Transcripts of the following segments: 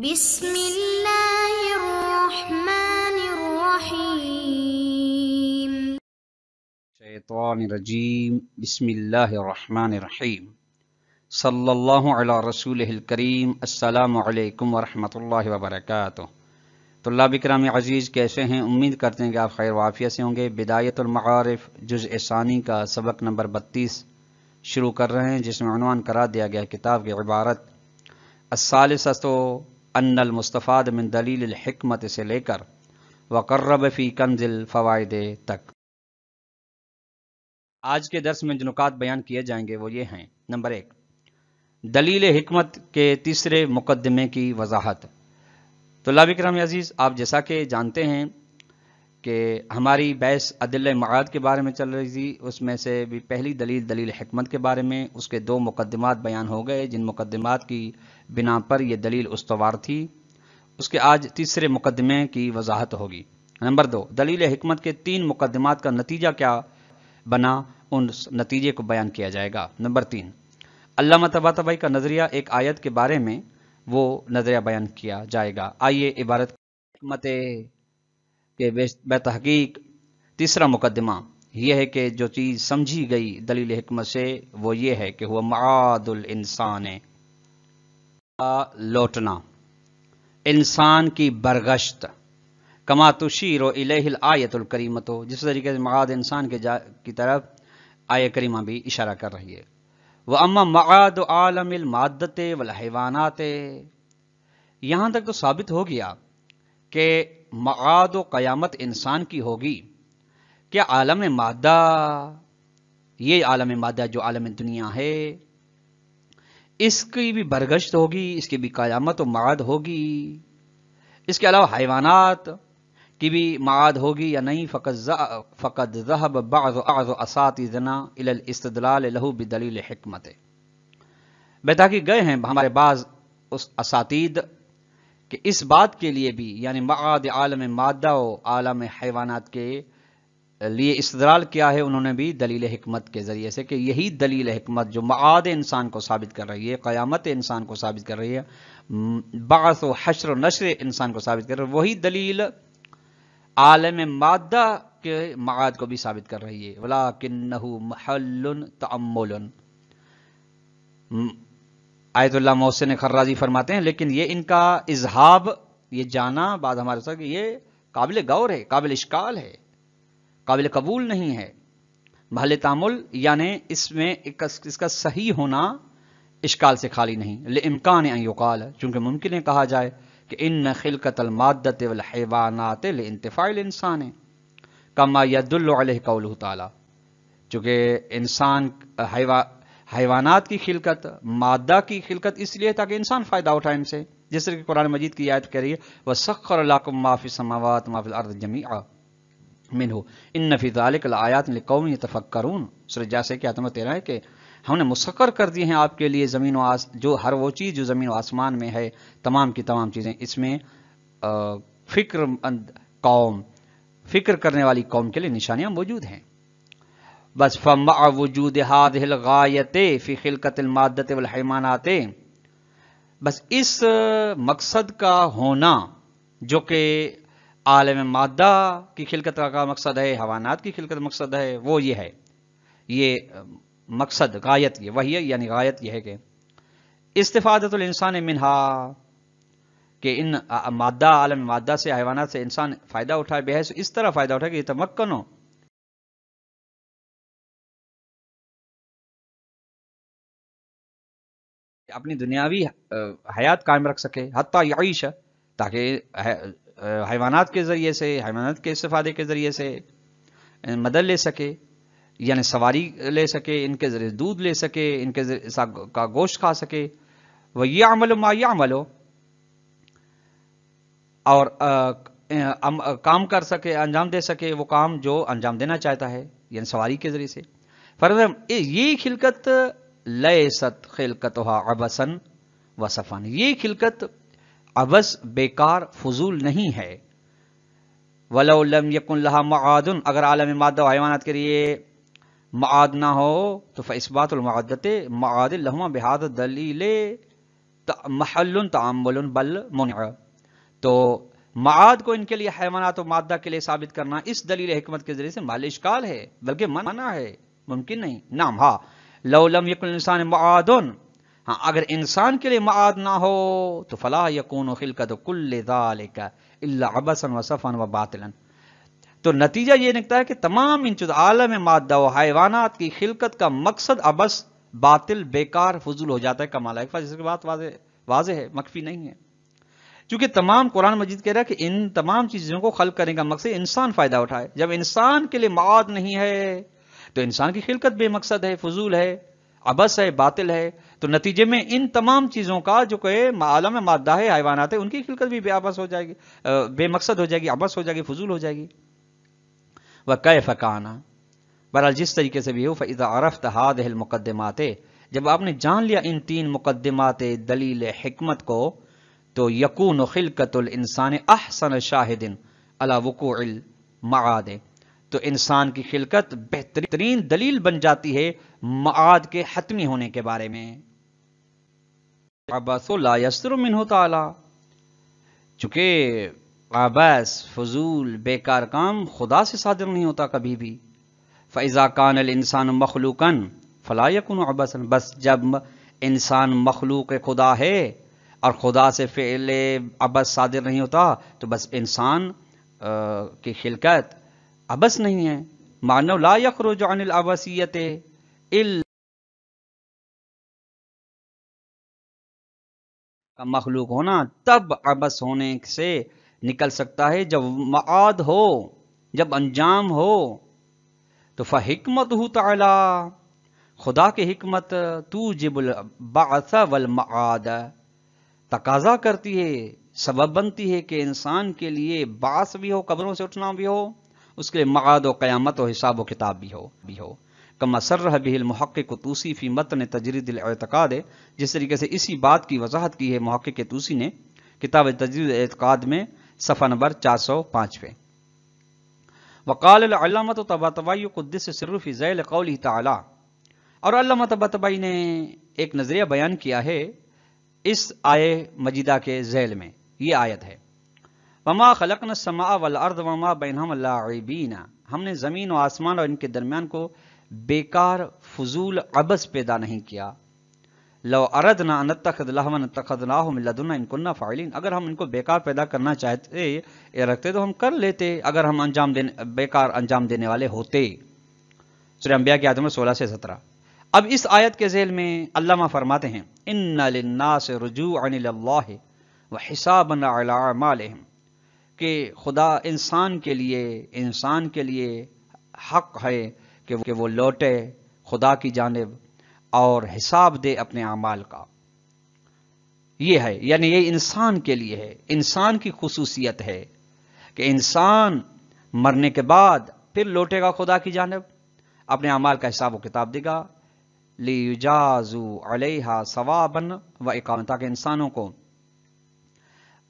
بسم الله الرحمن الرحيم شيطان الرجيم بسم الله الرحمن الرحيم صلى الله على رسوله الكريم السلام عليكم ورحمة الله وبركاته तल्लाब कराम अजीज़ कैसे हैं उम्मीद करते हैं कि आप खैर वाफिया से होंगे बिदायतुलमआरफ जुज़ एसानी का सबक नंबर बत्तीस शुरू कर रहे हैं जिसमें अनवान करा दिया गया किताब की इबारत असालसतो अनल मुस्तफ़ाद मिन दलील हिकमत से लेकर वकर्रब फ़ी कंजिल फवायदे तक आज के दर्स में जनुकात नुकात बयान किए जाएंगे वो ये हैं नंबर एक दलील हिकमत के तीसरे मुकदमे की वजाहत तो लाभिक्रम अजीज़ आप जैसा कि जानते हैं कि हमारी बहस अदिल माद के बारे में चल रही थी उसमें से भी पहली दलील दलील हमत के बारे में उसके दो मुकदमात बयान हो गए जिन मुकदमात की बिना पर यह दलील उसवार थी उसके आज तीसरे मुकदमे की वजाहत होगी नंबर दो दलील हमत के तीन मुकदमात का नतीजा क्या बना उन नतीजे को बयान किया जाएगा नंबर तीन अल्लामा तबातबाई का नज़रिया एक आयत के बारे में वो नज़रिया बयान किया जाएगा आइए इबारत कि बतहकीक तीसरा मुकदमा यह है कि जो चीज़ समझी गई दलील हमत से वो ये है कि वह मादुल इंसान लौटना इंसान की बरगश्त कमातुशीर इलेहिल आयतुल करीमत हो जिस तरीके से माद इंसान के जा की तरफ आय करीमा भी इशारा कर रही है वह अम्मा माद आलमिल मादते वल हैवानात यहाँ तक तो साबित हो गया कि मद क़यामत इंसान की होगी क्या आलम मादा ये आलम मादा जो आलम दुनिया है इसकी भी बरगश्त होगी इसकी भी क़यामत व माद होगी इसके अलावा हैवानात की भी माद होगी या नहीं फ़कत फ़कत आज असातना इस्तलाल लहू बिदलील हमत बेताकि गए हैं हमारे बाज़ उस असातीद कि इस बात के लिए भी यानी माद आलम मादा और आलम हैवानात के लिए इसदराल किया है उन्होंने भी दलील हमत के ज़रिए से कि यही दलील हमत जो माद इंसान को साबित कर रही है क्यामत इंसान को साबित कर रही है बास व हशर नशर इंसान को साबित कर रही है वही दलील आलम मादा के माद को भी साबित कर रही है वला किन्नहु महल तमोल आयतुल्ला मोहसिन खर्राजी फरमाते हैं लेकिन ये इनका इजहाब ये जाना बाद हमारे साथ ये काबिल गौर है काबिल इश्काल है काबिल कबूल नहीं है भले तामुल यानि इसमें इसका सही होना इश्काल से खाली नहीं इम्कान युकाल चूंकि मुमकिन है कहा जाए कि इन खिलकतल मादत हैवानात इंतफ़ाल इंसान है कमा यदुल्ल कौल तला चूंकि इंसान हैवा हैवानात की खिलकत मादा की खिलकत इसलिए ताकि इंसान फ़ायदा उठाए इनसे जिस तरह की कुरान मजीद की याद करिए वह सख्र माफ़ी समावत माफिल अर्द जमी मिन हो इन नफीज आयात ने कौम करून सर जैसे कि आत्मा तेरा है कि हमने मुशक्र कर दिए हैं आपके लिए ज़मीन आस जो हर वो चीज़ जो ज़मीन आसमान में है तमाम की तमाम चीज़ें इसमें फ़िक्र अं, कौम फ़िक्र करने वाली कौम के लिए निशानियाँ मौजूद हैं बस फम वजूद हादिलगायत वहमान आते बस इस मकसद का होना जो कि आलम मादा की खिलकत का मकसद है हवानात की खिलकत मकसद है वो ये है ये मकसद गायत ये वही है यानी गायत यह है कि इंसान मिनहा कि इन मादा आलम मादा से हैवाना से इंसान फ़ायदा उठाए बेहस इस तरह फ़ायदा उठाए कि ये तमक्कन हो अपनी दुनियावी हयात कायम रख सके हती यईश ताकि हैवानात के ज़रिए से हैवानात के इस्तादे के ज़रिए से मदद ले सके यानी सवारी ले सके इनके ज़रिए दूध ले सके इनके का गोश्त खा सके वह यह अमल माया अमल हो और आ, आ, काम कर सके अंजाम दे सके वो काम जो अंजाम देना चाहता है यानी सवारी के ज़रिए से फर्ज ये खिलकत लय सत खिलकत अबसन व सफन ये खिलकत अबस बेकार फजूल नहीं है वलम यकुल्ला मदन अगर आलम माद हैवानात के लिए माद ना हो तो फ़ैसबातमादत माद बेहद दलील महल तमल बल मुन तो माद को इनके लिए हैवाना तो मादा के लिए साबित करना इस दलील हमत के जरिए से मालिश काल है बल्कि मना है मुमकिन नहीं नाम हाँ लौलम यकुल इंसान मादन हाँ अगर इंसान के लिए माद ना हो तो फला यकून खिलकत कुल्लाबसन व सफ़न व बातलन तो नतीजा ये निकलता है कि तमाम इन आलम मादा व हैवानात की खिलकत का मकसद अबस बातिल बेकार फजूल हो जाता है कमाल जिसके बात वाज वाज है मकफी नहीं है चूंकि तमाम कुरान मजीद कह रहा है कि इन तमाम चीज़ों को खल करने का मकसद इंसान फ़ायदा उठाए जब इंसान के लिए माद नहीं है तो इंसान की खिलकत बेमकसद है फजूल है अबस है बातिल है तो नतीजे में इन तमाम चीज़ों का जो कहे आलम मादा है हैवानात है उनकी खिलकत भी बेअबस हो जाएगी बेमकसद हो जाएगी अबस हो जाएगी फजूल हो जाएगी वह कै फ़काना बहरहाल जिस तरीके से भी हो फ़ैज़ा आरफ तहाद मुकदमाते जब आपने जान लिया इन तीन मुकदमात दलील हमत को तो यकून खिलकतुल इंसान अहसन शाहिदिन अला वकूल मादे तो इंसान की खिलकत बेहतरीन दलील बन जाती है माद के हतमी होने के बारे में अबासमिन होता चूंकि आबस फजूल बेकार काम खुदा से सादिर नहीं होता कभी भी फ़ैज़ा कान अल इंसान मखलूकन फ़लायकन अबसन बस जब इंसान मखलूक खुदा है और खुदा से फेले अबस सादिर नहीं होता तो बस इंसान की खिलकत अबस नहीं है मानव ला यखरुज अनिल का मखलूक होना तब अबस होने से निकल सकता है जब माद हो जब अंजाम हो तो फ़िकमत हो तला खुदा की हिकमत तू जिबुल बासा वल माद तकाजा करती है सबब बनती है कि इंसान के लिए बास भी हो कब्रों से उठना भी हो उसके लिए मगाद व क़्यामत व हिसाब व किताब भी हो भी हो कमसर बिल महक़ तूसी फ़ी मत ने मतन एतकाद जिस तरीके से इसी बात की वजाहत की है महक़ तूसी ने किताब एतकाद में सफ़ा नंबर चार सौ पाँच पे वक़ालमत तबातबाई दिस शरूफ़ी ज़ैल कौल तला और अल्लाह तबातबाई ने एक नज़रिया बयान किया है इस आय मजिदा के जैल में ये आयत है वमा खलक समा वल अर्द वमा बैनम लाबीना हमने ज़मीन व आसमान और इनके दरमियान को बेकार फजूल अबस पैदा नहीं किया लो अरद ना अनत तखदलाहमन तखदलाहमलदना फ़ाइलिन अगर हम इनको बेकार पैदा करना चाहते या रखते तो हम कर लेते अगर हम अंजाम देने बेकार अंजाम देने वाले होते सुर अम्बिया की आदम सोलह से सत्रह अब इस आयत के जेल में अल्लामा फरमाते हैं इन से रजू अनिल्ला हिसाबन अलामालहम कि खुदा इंसान के लिए इंसान के लिए हक है कि कि वो लौटे खुदा की जानब और हिसाब दे अपने अमाल का ये है यानी ये इंसान के लिए है इंसान की खसूसियत है कि इंसान मरने के बाद फिर लौटेगा खुदा की जानब अपने अमाल का हिसाब व किताब देगा लीजाजू अलहा सवाबन व एकता के इंसानों को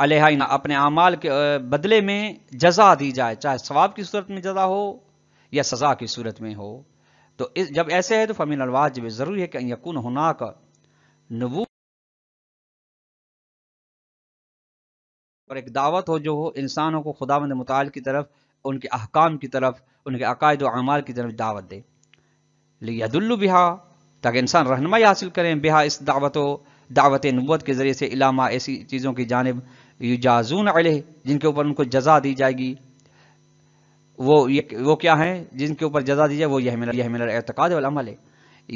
अलहाइना अपने अमाल के बदले में जजा दी जाए चाहे स्वाब की सूरत में जजा हो या सज़ा की सूरत में हो तो इस जब ऐसे है तो फमिन अलवाजब ज़रूरी है कि यकून का नबू और एक दावत हो जो हो इंसानों को खुदावंद मताल की तरफ उनके अहकाम की तरफ उनके अकायद अमाल की तरफ दावत दे लियादुल्लु बिहा ताकि इंसान रहनमाई हासिल करें बिहा इस दावत दावत नबूत के ज़रिए से इलामा ऐसी चीज़ों की जानब युजाजून अलह जिनके ऊपर उनको जजा दी जाएगी वो ये वो क्या है जिनके ऊपर जजा दी जाए वो यह मिलर यह मिलर एतकाद अमल है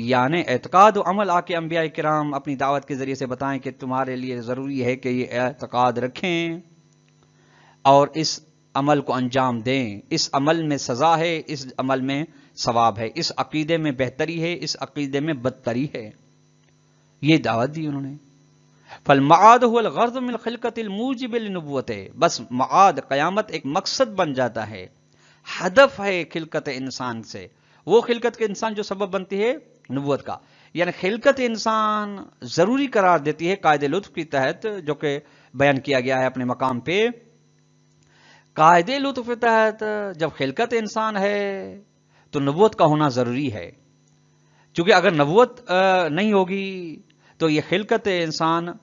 यानि एतकाद अमल आके अम्बिया कराम अपनी दावत के ज़रिए से बताएं कि तुम्हारे लिए ज़रूरी है कि ये एतकाद रखें और इस अमल को अंजाम दें इस अमल में सज़ा है इस अमल में सवाब है इस अकीदे में बेहतरी है इस अकीदे में बदतरी है ये दावत दी उन्होंने फल माद गर्ज मिल खिलकत है बस माद क़यामत एक मकसद बन जाता है हदफ है खिलकत इंसान से वो खिलकत के इंसान जो सबब बनती है नबूत का यानी खिलकत इंसान ज़रूरी करार देती है कायद लुत्फ के तहत जो कि बयान किया गया है अपने मकाम पे कायद लुत्फ के तहत जब खिलकत इंसान है तो नबूत का होना ज़रूरी है चूँकि अगर नबूत नहीं होगी तो ये खिलकत इंसान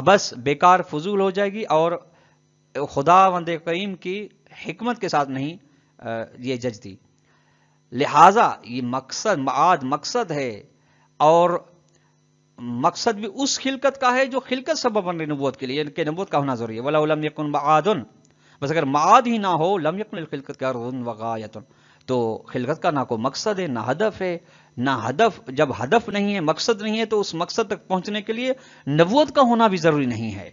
बस बेकार फजूल हो जाएगी और खुदा वंद करीम की हमत के साथ नहीं ये जजती लिहाजा ये मकसद माद मकसद है और मकसद भी उस खिलकत का है जो खिलकत सब बन रही नबूत के लिए इनके नबूत का होना जरूरी है वाला बस अगर माद ही ना हो लम खिलकत का रुन तो खिलकत का ना कोई मकसद है ना हदफ है ना हदफ जब हदफ नहीं है मकसद नहीं है तो उस मकसद तक पहुंचने के लिए नबूत का होना भी जरूरी नहीं है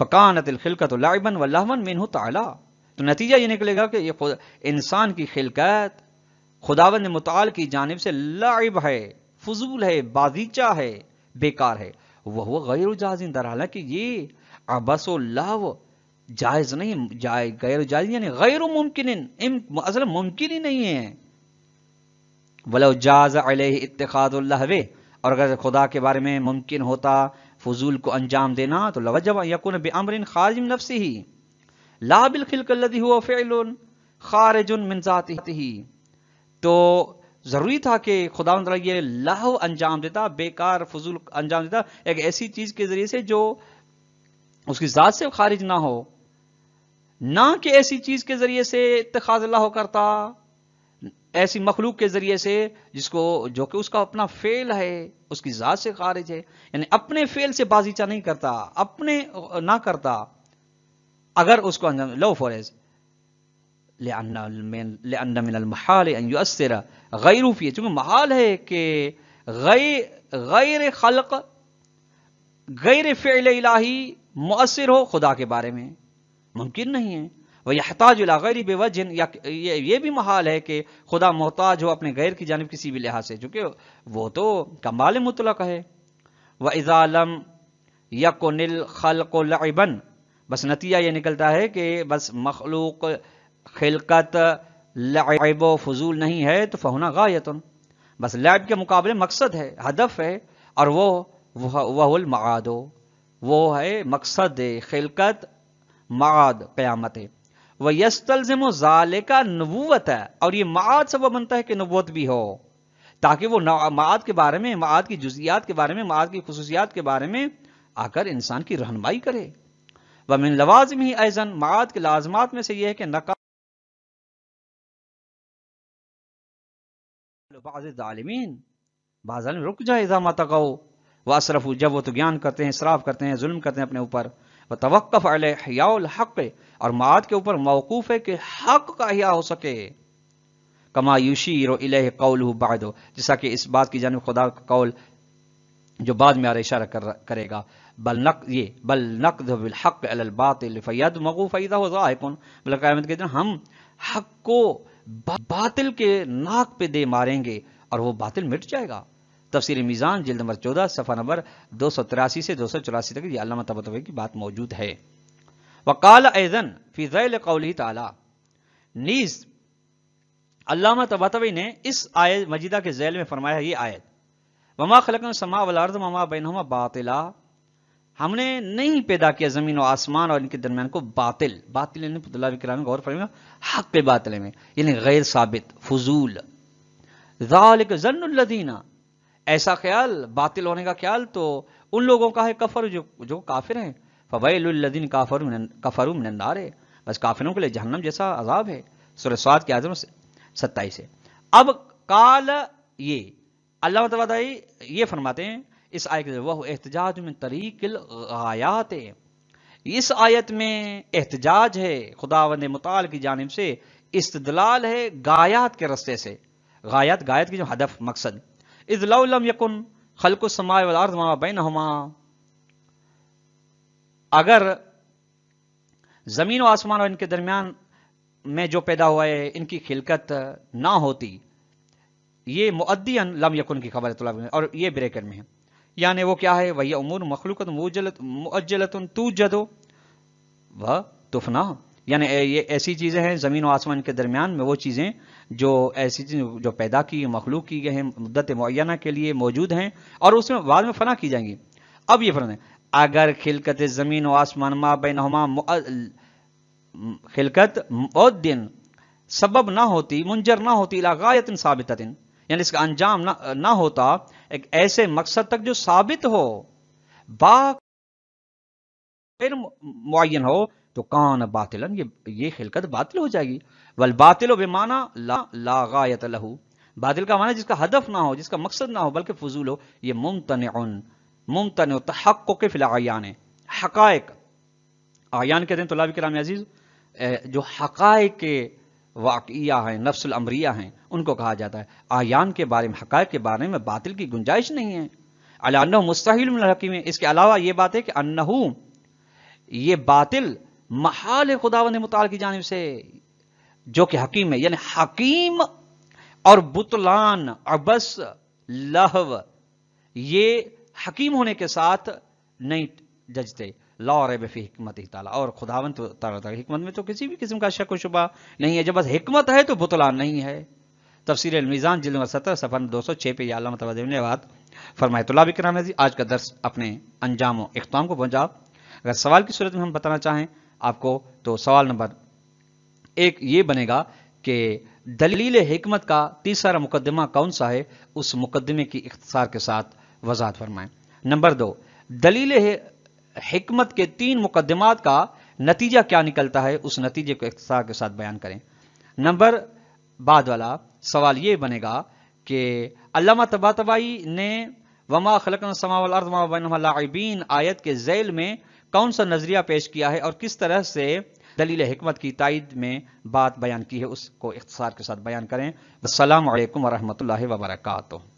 फ़कानत खिलकत लाइबन व वल्लाहमन मेन होता तो नतीजा ये निकलेगा कि ये इंसान की खिलकत खुदावंद मुताल की जानब से लाइब है फजूल है बागीचा है बेकार है वह गैर उजाजिंदर दर हालांकि ये अबसो लव जायज़ नहीं जाय गैर जायज़ यानी गैर मुमकिन असल मुमकिन ही नहीं है वलो जाज अलहवे और अगर खुदा के बारे में मुमकिन होता फजूल को अंजाम देना तो लवजब यकुन बेअमरिन खारिम नफसी ही लाबिल खिलकल्लदी हुआ फ़ैल खारजुन मिनजात ही तो ज़रूरी था कि खुदा ये लाह अंजाम देता बेकार फजूल अंजाम देता एक ऐसी चीज़ के ज़रिए से जो उसकी ज़ात से खारिज ना हो ना कि ऐसी चीज के जरिए से इतखाज अल्लाह करता ऐसी मखलूक के जरिए से जिसको जो कि उसका अपना फेल है उसकी ज़ात से खारिज है यानी अपने फेल से बाजीचा नहीं करता अपने ना करता अगर उसको अंजाम लो फॉरेज गैरूफी चूंकि महाल है कि गैर खलक गैर फेल इलाही मुसर हो खुदा के बारे में मुमकिन नहीं है वह यहताज गैर बेवजन या ये, भी महाल है कि खुदा मोहताज हो अपने गैर की जानब किसी भी लिहाज से चूंकि वो तो कमाल मुतलक है व इज़ालम को खलकुलबन बस नतीजा ये निकलता है कि बस मखलूक खिलकत लाइब फजूल नहीं है तो फ़हुना गायतन बस लैब के मुकाबले मकसद है हदफ है और वो वह मादो वो है मकसद खिलकत माद क़यामत वह यस्तलजम ज़ाले का नबूवत है और ये माद सब बनता है कि नबूत भी हो ताकि वो माद के बारे में माद की जुजियात के बारे में माद की खसूसियात के बारे में आकर इंसान की रहनमाई करे व मिन लवाजम ही ऐजन माद के लाजमात में से यह है कि नका में रुक जाए वह असरफ जब वो तो ज्ञान करते हैं शराब करते हैं जुल्म करते हैं अपने ऊपर व तवक्फ़ अलहयाल हक़ और माद के ऊपर मौकूफ़ है कि हक़ का हिया हो सके कमायूशी इलेह कौल बाद जैसा कि इस बात की जानब खुदा का कौल जो बाद में आ इशारा कर, करेगा बल नक ये बल नकद हक़ अलबातफ़ैद मगू फ़ैदा हो जाएन बल्कि हम हक़ को बातिल के नाक पे दे मारेंगे और वो बातिल मिट जाएगा तफसर मीज़ान जल्द नंबर चौदह सफ़ा नंबर दो सौ तिरासी से दो सौ चौरासी तक यह यामा तबतबे की बात मौजूद है वकाल ऐज़न फ़िज़ैल कौली ताला नीज़ अल्लामा तबातवी ने इस आयत मजिदा के जैल में फरमाया ये आयत ममा खलक समा वलार्द ममा बैनहमा बातिला हमने नहीं पैदा किया ज़मीन और आसमान और इनके दरमियान को बातिल बातिल यानी पुतला विक्राम गौर फरमेगा हक के बातिल में यानी गैर साबित फजूल जन्नदीना ऐसा ख्याल बातिल होने का ख्याल तो उन लोगों का है कफर जो जो काफिर हैं फ़वैलद्दीन काफर कफर मिनंदार है बस काफिरों के लिए जहन्नम जैसा अजाब है स्वाद के आजम सत्ताईस है अब काल ये अल्लाह तबादाई मतलब ये फरमाते हैं इस आयत वह एहतजाज में तरीकिल आयात है इस आयत में एहतजाज है खुदावंद मुताल की जानब से इस्तलाल है गायात के रस्ते से गायात गायत की जो हदफ मकसद इजलाउलम यकुन खलक समाय वलार्जमा बैन हमा अगर ज़मीन व आसमान और इनके दरमियान में जो पैदा हुआ है इनकी खिलकत ना होती ये मुद्दीन लम यकुन की खबर है और ये ब्रेकर में है यानी वो क्या है वही अमूर मखलूकत मुजलत मुअजलत तू जदो व तुफना यानी ये ऐसी चीज़ें हैं ज़मीन और आसमान के दरमियान में वो चीज़ें जो ऐसी चीज़ें जो पैदा की मखलूक की गई हैं मुद्दत मुना के लिए मौजूद हैं और उसमें बाद में फ़ना की जाएंगी अब ये फ़र्ज अगर खिलकत ज़मीन व आसमान नुमा खिलकत और दिन सबब ना होती मुंजर ना होती लगायतिन साबितिन यानी इसका अंजाम ना, ना होता एक ऐसे मकसद तक जो साबित हो बान हो तो कान बातिलन ये ये खिलकत बातिल हो जाएगी वल बातिल बेमाना ला लागायत लहू बातिल का माना जिसका हदफ ना हो जिसका मकसद ना हो बल्कि फजूल हो ये मुमतन मुमतन तहक़ के फिलान आयान आयान कहते हैं तलाब तो कराम अजीज़ जो हक़ाए के वाक़िया हैं नफ्सल अमरिया हैं उनको कहा जाता है आयान के बारे में हक़ के बारे में बातिल की गुंजाइश नहीं है अला मुस्तिल हकीम इसके अलावा ये बात है कि अनहू ये बातिल महाल खुदावन मुताल की जानब से जो कि हकीम है यानी हकीम और बुतलान अबस लहव ये हकीम होने के साथ नहीं जजते लौर ही ताला और खुदावंत तो में तो किसी भी किस्म का शक व शुबा नहीं है जब बस हमत है तो बुतलान नहीं है तफसर मिज़ान जिल सत्रह सफर दो सौ छह पे आलम तवजम ने बात आज का दर्स अपने अंजाम अख्ताम को पहुंचा अगर सवाल की सूरत में हम बताना चाहें आपको तो सवाल नंबर एक ये बनेगा कि दलील हमत का तीसरा मुकदमा कौन सा है उस मुकदमे की इख्तसार के साथ वजात फरमाएं नंबर दो दलील हमत के तीन मुकदमात का नतीजा क्या निकलता है उस नतीजे को इख्तसार के साथ बयान करें नंबर बाद वाला सवाल ये बनेगा कि अलामा तबातबाई ने वमा खलकन समावल अर्दमाबिन आयत के जैल में कौन सा नज़रिया पेश किया है और किस तरह से दलील हमत की तइद में बात बयान की है उसको इख्तसार के साथ बयान करें अल्लाम वरहमल वर्का